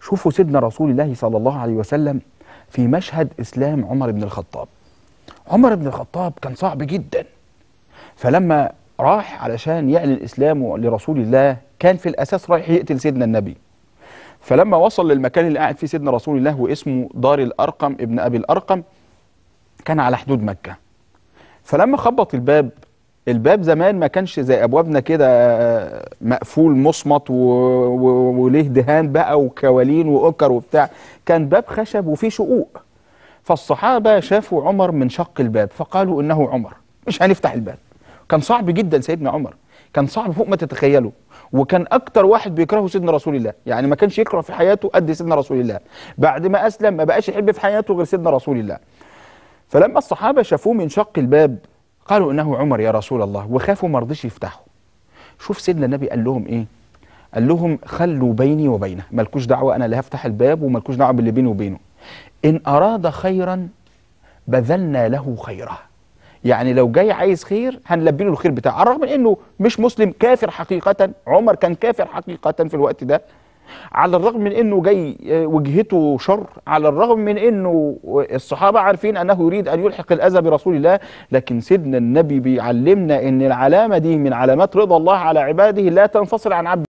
شوفوا سيدنا رسول الله صلى الله عليه وسلم في مشهد إسلام عمر بن الخطاب عمر بن الخطاب كان صعب جدا فلما راح علشان يعلن إسلامه لرسول الله كان في الأساس رايح يقتل سيدنا النبي فلما وصل للمكان اللي قاعد فيه سيدنا رسول الله واسمه دار الأرقم ابن أبي الأرقم كان على حدود مكة فلما خبط الباب الباب زمان ما كانش زي ابوابنا كده آه، مقفول مصمت و... و... وليه دهان بقى وكوالين واكر وبتاع كان باب خشب وفيه شقوق فالصحابه شافوا عمر من شق الباب فقالوا انه عمر مش هنفتح الباب كان صعب جدا سيدنا عمر كان صعب فوق ما تتخيلوا وكان اكتر واحد بيكرهه سيدنا رسول الله يعني ما كانش يكره في حياته قد سيدنا رسول الله بعد ما اسلم ما بقاش يحب في حياته غير سيدنا رسول الله فلما الصحابه شافوه من شق الباب قالوا إنه عمر يا رسول الله وخافوا ما رضيش يفتحوا شوف سيدنا النبي قال لهم إيه قال لهم خلوا بيني وبينه ملكوش دعوة أنا اللي هفتح الباب وملكوش دعوة باللي بيني وبينه إن أراد خيرا بذلنا له خيره يعني لو جاي عايز خير هنلبي له الخير بتاعه على الرغم من انه مش مسلم كافر حقيقه عمر كان كافر حقيقه في الوقت ده على الرغم من انه جاي آه، وجهته شر على الرغم من انه الصحابه عارفين انه يريد ان يلحق الاذى برسول الله لكن سيدنا النبي بيعلمنا ان العلامه دي من علامات رضا الله على عباده لا تنفصل عن عبد